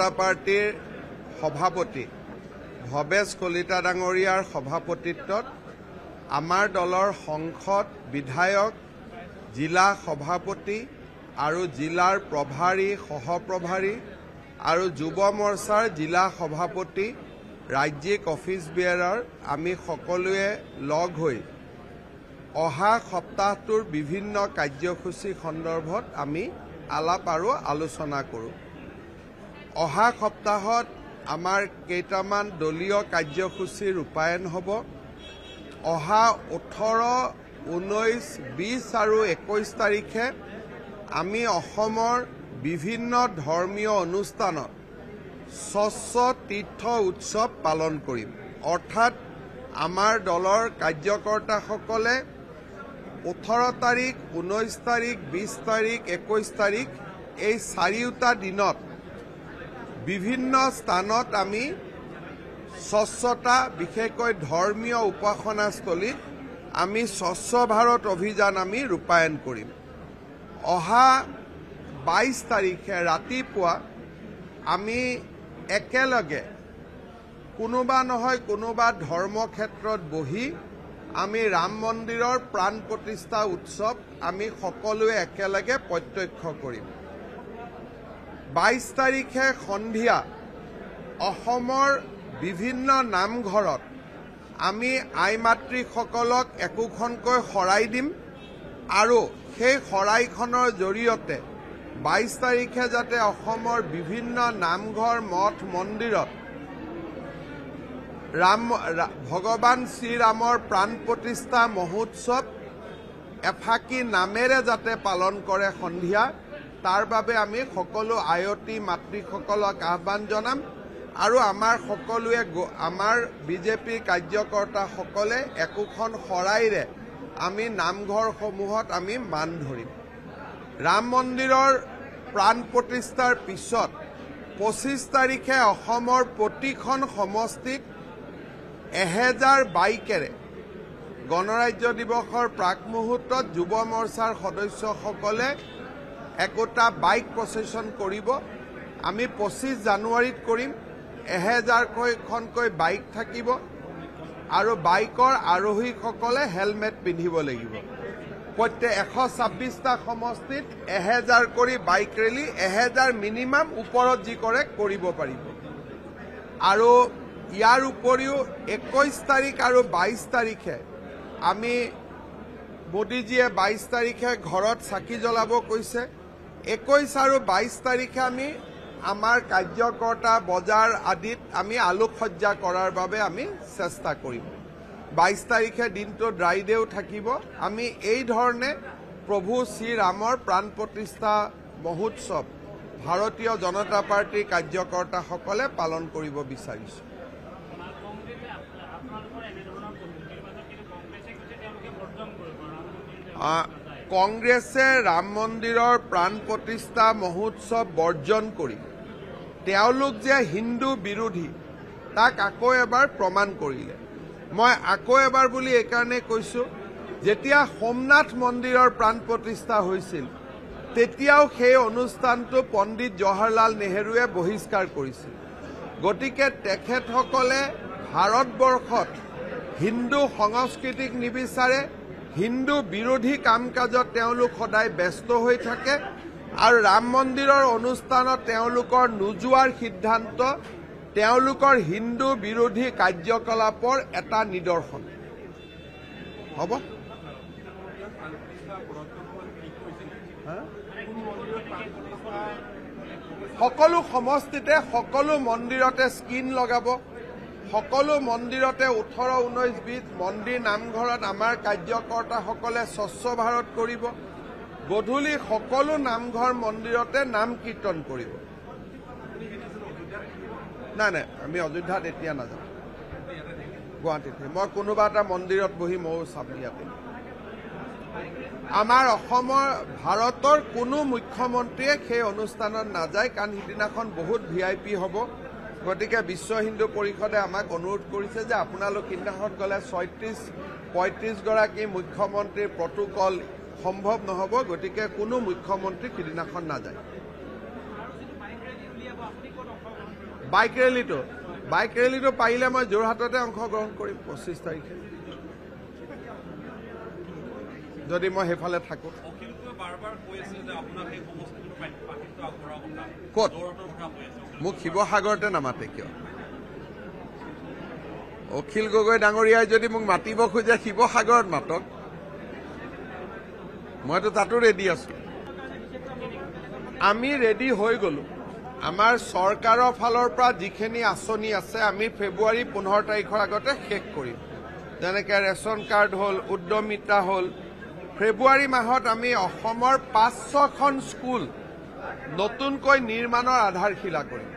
জনতা পাৰ্টিৰ সভাপতি ভৱেশ কলিতা ডাঙৰীয়াৰ সভাপতিত্বত আমাৰ দলৰ সংসদ বিধায়ক জিলা সভাপতি আৰু জিলাৰ প্ৰভাৰী সহপ্ৰভাৰী আৰু যুৱ মৰ্চাৰ জিলা সভাপতি ৰাজ্যিক অফিচ বিয়েৰাৰ আমি সকলোৱে লগ হৈ অহা সপ্তাহটোৰ বিভিন্ন কাৰ্যসূচী সন্দৰ্ভত আমি আলাপ আৰু আলোচনা কৰোঁ অহা সপ্তাহত আমাৰ কেইটামান দলীয় কাৰ্যসূচী ৰূপায়ণ হ'ব অহা ওঠৰ ঊনৈছ বিছ আৰু একৈছ তাৰিখে আমি অসমৰ বিভিন্ন ধৰ্মীয় অনুষ্ঠানত স্বচ্ছ তীৰ্থ উৎসৱ পালন কৰিম অৰ্থাৎ আমাৰ দলৰ কাৰ্যকৰ্তাসকলে ওঠৰ তাৰিখ ঊনৈছ তাৰিখ বিছ তাৰিখ একৈছ তাৰিখ এই চাৰিওটা দিনত বিভিন্ন স্থানত আমি স্বচ্ছতা বিশেষকৈ ধৰ্মীয় উপাসনাস্থলীত আমি স্বচ্ছ ভাৰত অভিযান আমি ৰূপায়ণ কৰিম অহা বাইছ তাৰিখে ৰাতিপুৱা আমি একেলগে কোনোবা নহয় কোনোবা ধৰ্মক্ষেত্ৰত বহি আমি ৰাম মন্দিৰৰ প্ৰাণ প্ৰতিষ্ঠা উৎসৱ আমি সকলোৱে একেলগে প্ৰত্যক্ষ কৰিম বাইছ তাৰিখে সন্ধিয়া অসমৰ বিভিন্ন নামঘৰত আমি আই মাতৃসকলক একোখনকৈ শৰাই দিম আৰু সেই শৰাইখনৰ জৰিয়তে বাইছ তাৰিখে যাতে অসমৰ বিভিন্ন নামঘৰ মঠ মন্দিৰত ৰাম ভগৱান শ্ৰীৰামৰ প্ৰাণ প্ৰতিষ্ঠা মহোৎসৱ এফাকি নামেৰে যাতে পালন কৰে সন্ধিয়া তাৰ বাবে আমি সকলো আয়তী মাতৃসকলক আহ্বান জনাম আৰু আমাৰ সকলোৱে আমাৰ বিজেপিৰ কাৰ্যকৰ্তাসকলে একোখন শৰাইৰে আমি নামঘৰসমূহত আমি মান ধৰিম ৰাম মন্দিৰৰ প্ৰাণ প্ৰতিষ্ঠাৰ পিছত পঁচিছ তাৰিখে অসমৰ প্ৰতিখন সমষ্টিত এহেজাৰ বাইকেৰে গণৰাজ্য দিৱসৰ প্ৰাক মুহূৰ্তত যুৱ মৰ্চাৰ সদস্যসকলে একোটা বাইক প্ৰচেশ্যন কৰিব আমি পঁচিছ জানুৱাৰীত কৰিম এহেজাৰকৈখনকৈ বাইক থাকিব আৰু বাইকৰ আৰোহীসকলে হেলমেট পিন্ধিব লাগিব প্ৰত্যেক এশ ছাব্বিছটা সমষ্টিত এহেজাৰ কৰি বাইক ৰেলী এহেজাৰ মিনিমাম ওপৰত যি কৰে কৰিব পাৰিব আৰু ইয়াৰ উপৰিও একৈছ তাৰিখ আৰু বাইছ তাৰিখে আমি মোদীজীয়ে বাইছ তাৰিখে ঘৰত চাকি জ্বলাব কৈছে একৈছ আৰু বাইছ তাৰিখে আমি আমাৰ কাৰ্যকৰ্তা বজাৰ আদিত আমি আলোকসজ্জা কৰাৰ বাবে আমি চেষ্টা কৰিম বাইছ তাৰিখে দিনটো ড্ৰাই ডেও থাকিব আমি এইধৰণে প্ৰভু শ্ৰীৰামৰ প্ৰাণ প্ৰতিষ্ঠা মহোৎসৱ ভাৰতীয় জনতা পাৰ্টীৰ কাৰ্যকৰ্তাসকলে পালন কৰিব বিচাৰিছোঁ কংগ্ৰেছে ৰাম মন্দিৰৰ প্ৰাণ প্ৰতিষ্ঠা মহোৎসৱ বৰ্জন কৰি তেওঁলোক যে হিন্দু বিৰোধী তাক আকৌ এবাৰ প্ৰমাণ কৰিলে মই আকৌ এবাৰ বুলি এইকাৰণে কৈছোঁ যেতিয়া সোমনাথ মন্দিৰৰ প্ৰাণ প্ৰতিষ্ঠা হৈছিল তেতিয়াও সেই অনুষ্ঠানটো পণ্ডিত জৱাহৰলাল নেহৰুৱে বহিষ্কাৰ কৰিছিল গতিকে তেখেতসকলে ভাৰতবৰ্ষত হিন্দু সংস্কৃতিক নিবিচাৰে হিন্দু বিৰোধী কাম কাজত তেওঁলোক সদায় ব্যস্ত হৈ থাকে আৰ ৰাম মন্দিৰেৰ অনুষ্ঠানত তেওঁলোকৰ নোযোৱাৰ সিদ্ধান্ত তেওঁলোকৰ হিন্দু বিৰোধী কাৰ্যকলাপৰ এটা নিদৰ্শন হব সকলো সমষ্টিতে সকলো মন্দিৰতে স্কিন লগাব সকলো মন্দিৰতে ওঠৰ ঊনৈছ বিধ মন্দিৰ নামঘৰত আমাৰ কাৰ্যকৰ্তাসকলে স্বচ্ছ ভাৰত কৰিব গধূলি সকলো নামঘৰ মন্দিৰতে নাম কীৰ্তন কৰিব নাই নাই আমি অযোধ্যাত এতিয়া নাযাওঁ গুৱাহাটীত মই কোনোবা এটা মন্দিৰত বহি ময়ো চাম ইয়াতে আমাৰ অসমৰ ভাৰতৰ কোনো মুখ্যমন্ত্ৰীয়ে সেই অনুষ্ঠানত নাযায় কাৰণ সিদিনাখন বহুত ভি আই পি হ'ব গতিকে বিশ্ব হিন্দু পৰিষদে আমাক অনুৰোধ কৰিছে যে আপোনালোক সিদিনাখনত গ'লে ছয়ত্ৰিশ পঁয়ত্ৰিশগৰাকী মুখ্যমন্ত্ৰীৰ প্ৰটোকল সম্ভৱ নহ'ব গতিকে কোনো মুখ্যমন্ত্ৰী সিদিনাখন নাযায় বাইক ৰেলীটো বাইক ৰেলীটো পাৰিলে মই যোৰহাটতে অংশগ্ৰহণ কৰিম পঁচিছ তাৰিখে যদি মই সেইফালে থাকোঁ কত মোক শিৱসাগৰতে নামাতে কিয় অখিল গগৈ ডাঙৰীয়াই যদি মোক মাতিব খোজে শিৱসাগৰত মাতক মইতো তাতো ৰেডি আছো আমি ৰেডি হৈ গলো আমাৰ চৰকাৰৰ ফালৰ পৰা যিখিনি আঁচনি আছে আমি ফেব্ৰুৱাৰী পোন্ধৰ তাৰিখৰ আগতে শেষ কৰিম যেনেকে ৰেচন কাৰ্ড হ'ল উদ্যমিতা হ'ল ফেব্ৰুৱাৰী মাহত আমি অসমৰ পাঁচশখন স্কুল নতুনকৈ নিৰ্মাণৰ আধাৰশিলা কৰিম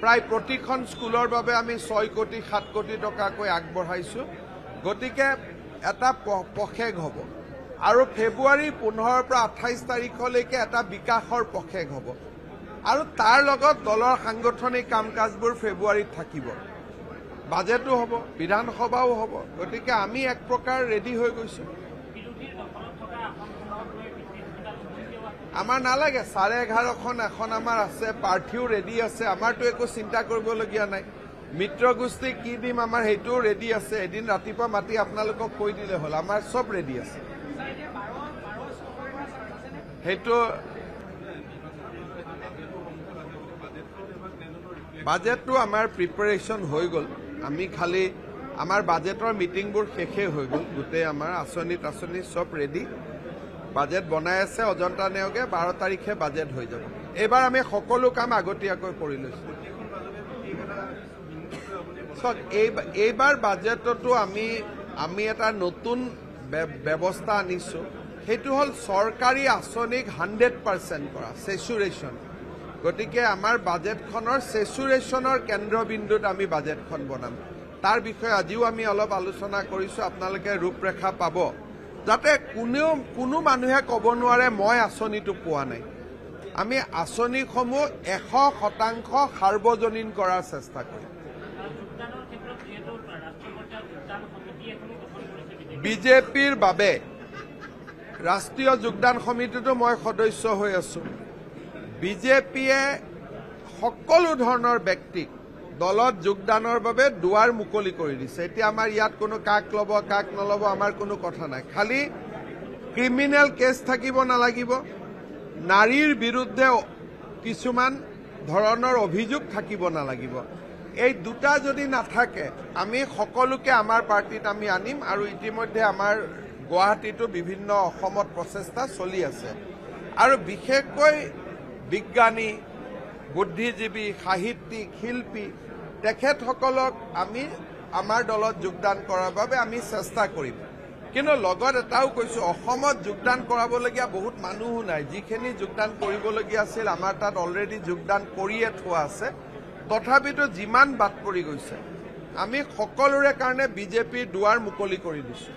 প্ৰায় প্ৰতিখন স্কুলৰ বাবে আমি ছয় কোটি সাত কোটি টকাকৈ আগবঢ়াইছোঁ গতিকে এটা পষেক হ'ব আৰু ফেব্ৰুৱাৰী পোন্ধৰৰ পৰা আঠাইছ তাৰিখলৈকে এটা বিকাশৰ পষেক হ'ব আৰু তাৰ লগত দলৰ সাংগঠনিক কাম কাজবোৰ ফেব্ৰুৱাৰীত থাকিব বাজেটো হ'ব বিধানসভাও হ'ব গতিকে আমি এক প্ৰকাৰ ৰেডি হৈ গৈছোঁ আমাৰ নালাগে চাৰে এঘাৰখন এখন আমাৰ আছে প্ৰাৰ্থীও ৰেডি আছে আমাৰতো একো চিন্তা কৰিবলগীয়া নাই মিত্ৰগোষ্ঠী কি দিম আমাৰ সেইটোও ৰেডি আছে এদিন ৰাতিপুৱা মাতি আপোনালোকক কৈ দিলে হ'ল আমাৰ চব ৰেডি আছে সেইটো বাজেটটো আমাৰ প্ৰিপেৰেশ্যন হৈ গ'ল আমি খালি আমাৰ বাজেটৰ মিটিংবোৰ শেষেই হৈ গ'ল গোটেই আমাৰ আঁচনি তাচনি চব ৰেডি বাজেট বনাই আছে অজন্তা নেওগে বাৰ তাৰিখে বাজেট হৈ যাব এইবাৰ আমি সকলো কাম আগতীয়াকৈ কৰি লৈছোঁ চাওক এইবাৰ বাজেটতো আমি আমি এটা নতুন ব্যৱস্থা আনিছোঁ সেইটো হ'ল চৰকাৰী আঁচনিক হাণ্ড্ৰেড পাৰ্চেণ্ট কৰা চেচুৰেশ্যন গতিকে আমাৰ বাজেটখনৰ চেচুৰেশ্যনৰ কেন্দ্ৰবিন্দুত আমি বাজেটখন বনাম তাৰ বিষয়ে আজিও আমি অলপ আলোচনা কৰিছোঁ আপোনালোকে ৰূপৰেখা পাব যাতে কোনেও কোনো মানুহে ক'ব নোৱাৰে মই আঁচনিটো পোৱা নাই আমি আঁচনিসমূহ এশ শতাংশ সাৰ্বজনীন কৰাৰ চেষ্টা কৰিম বিজেপিৰ বাবে ৰাষ্ট্ৰীয় যোগদান সমিতিটো মই সদস্য হৈ আছো বিজেপিয়ে সকলো ধৰণৰ ব্যক্তিক দলত যোগদানৰ বাবে দুৱাৰ মুকলি কৰি দিছে এতিয়া আমাৰ ইয়াত কোনো কাক ল'ব কাক নল'ব আমাৰ কোনো কথা নাই খালি ক্ৰিমিনেল কেছ থাকিব নালাগিব নাৰীৰ বিৰুদ্ধে কিছুমান ধৰণৰ অভিযোগ থাকিব নালাগিব এই দুটা যদি নাথাকে আমি সকলোকে আমাৰ পাৰ্টিত আমি আনিম আৰু ইতিমধ্যে আমাৰ গুৱাহাটীতো বিভিন্ন অসমত প্ৰচেষ্টা চলি আছে আৰু বিশেষকৈ বিজ্ঞানী বুদ্ধিজীৱী সাহিত্যিক শিল্পী তেখেতসকলক আমি আমাৰ দলত যোগদান কৰাৰ বাবে আমি চেষ্টা কৰিম কিন্তু লগত এটাও কৈছোঁ অসমত যোগদান কৰাবলগীয়া বহুত মানুহো নাই যিখিনি যোগদান কৰিবলগীয়া আছিল আমাৰ তাত অলৰেডি যোগদান কৰিয়ে থোৱা আছে তথাপিতো যিমান বাট পৰি গৈছে আমি সকলোৰে কাৰণে বিজেপিৰ দুৱাৰ মুকলি কৰি দিছোঁ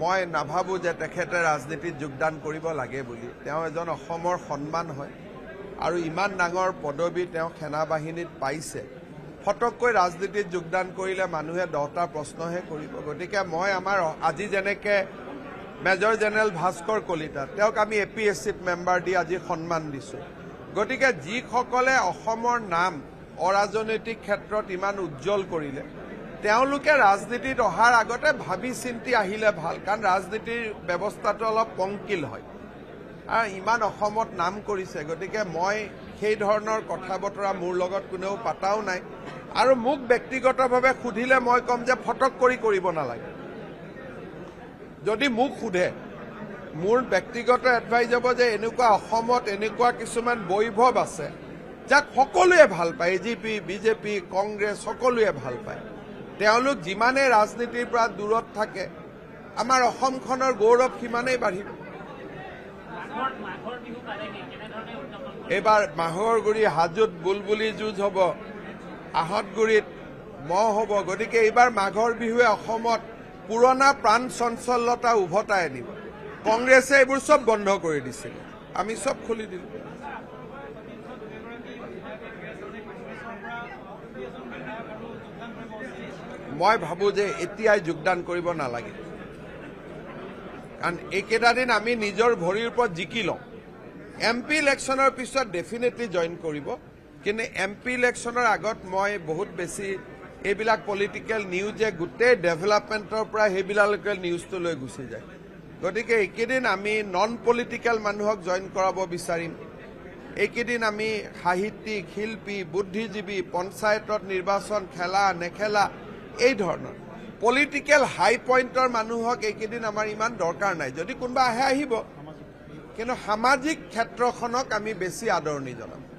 মই নাভাবোঁ যে তেখেতে ৰাজনীতিত যোগদান কৰিব লাগে বুলি তেওঁ এজন অসমৰ সন্মান হয় আৰু ইমান ডাঙৰ পদবী তেওঁ সেনা বাহিনীত পাইছে ফটককৈ ৰাজনীতিত যোগদান কৰিলে মানুহে দহটা প্ৰশ্নহে কৰিব গতিকে মই আমাৰ আজি যেনেকৈ মেজৰ জেনেৰেল ভাস্কৰ কলিতা তেওঁক আমি এ পি এছ চিত মেম্বাৰ দি আজি সন্মান দিছোঁ গতিকে যিসকলে অসমৰ নাম অৰাজনৈতিক ক্ষেত্ৰত ইমান উজ্জ্বল কৰিলে তেওঁলোকে ৰাজনীতিত অহাৰ আগতে ভাবি চিন্তি আহিলে ভাল কাৰণ ৰাজনীতিৰ ব্যৱস্থাটো অলপ পংকিল হয় ইমান অসমত নাম কৰিছে গতিকে মই সেই ধৰণৰ কথা বতৰা মোৰ লগত কোনেও পাতাও নাই আৰু মোক ব্যক্তিগতভাৱে সুধিলে মই ক'ম যে ফটক কৰি কৰিব নালাগে যদি মোক সোধে মোৰ ব্যক্তিগত এডভাইচ হ'ব যে এনেকুৱা অসমত এনেকুৱা কিছুমান বৈভৱ আছে যাক সকলোৱে ভাল পায় A G P BJP Congress সকলোৱে ভাল পায় তেওঁলোক যিমানেই ৰাজনীতিৰ পৰা দূৰত থাকে আমাৰ অসমখনৰ গৌৰৱ সিমানেই বাঢ়িব এইবাৰ মাহৰ গুৰি হাজোত বুলবুলি যুঁজ হ'ব আহত গুৰিত মহ হ'ব গতিকে এইবাৰ মাঘৰ বিহুৱে অসমত পুৰণা প্ৰাণ চঞ্চলতা উভতাই আনিব কংগ্ৰেছে এইবোৰ চব বন্ধ কৰি দিছিল আমি চব খুলি দিলোঁ মই ভাবোঁ যে এতিয়াই যোগদান কৰিব নালাগিব কাৰণ এইকেইটা দিন আমি নিজৰ ভৰিৰ ওপৰত জিকি লওঁ এম পি ইলেকশ্যনৰ পিছত ডেফিনেটলি জইন কৰিব কিন্তু এম পি ইলেকশ্যনৰ আগত মই বহুত বেছি এইবিলাক পলিটিকেল নিউজে গোটেই ডেভেলপমেণ্টৰ পৰা সেইবিলাক নিউজটো লৈ গুচি যায় গতিকে এইকেইদিন আমি নন পলিটিকেল মানুহক জইন কৰাব বিচাৰিম এইকেইদিন আমি সাহিত্যিক শিল্পী বুদ্ধিজীৱী পঞ্চায়তত নিৰ্বাচন খেলা নেখেলা এই ধৰণৰ পলিটিকেল হাই পইণ্টৰ মানুহক এইকেইদিন আমাৰ ইমান দৰকাৰ নাই যদি কোনোবা আহে আহিব কিন্তু সামাজিক ক্ষেত্ৰখনক আমি বেছি আদৰণি জনাম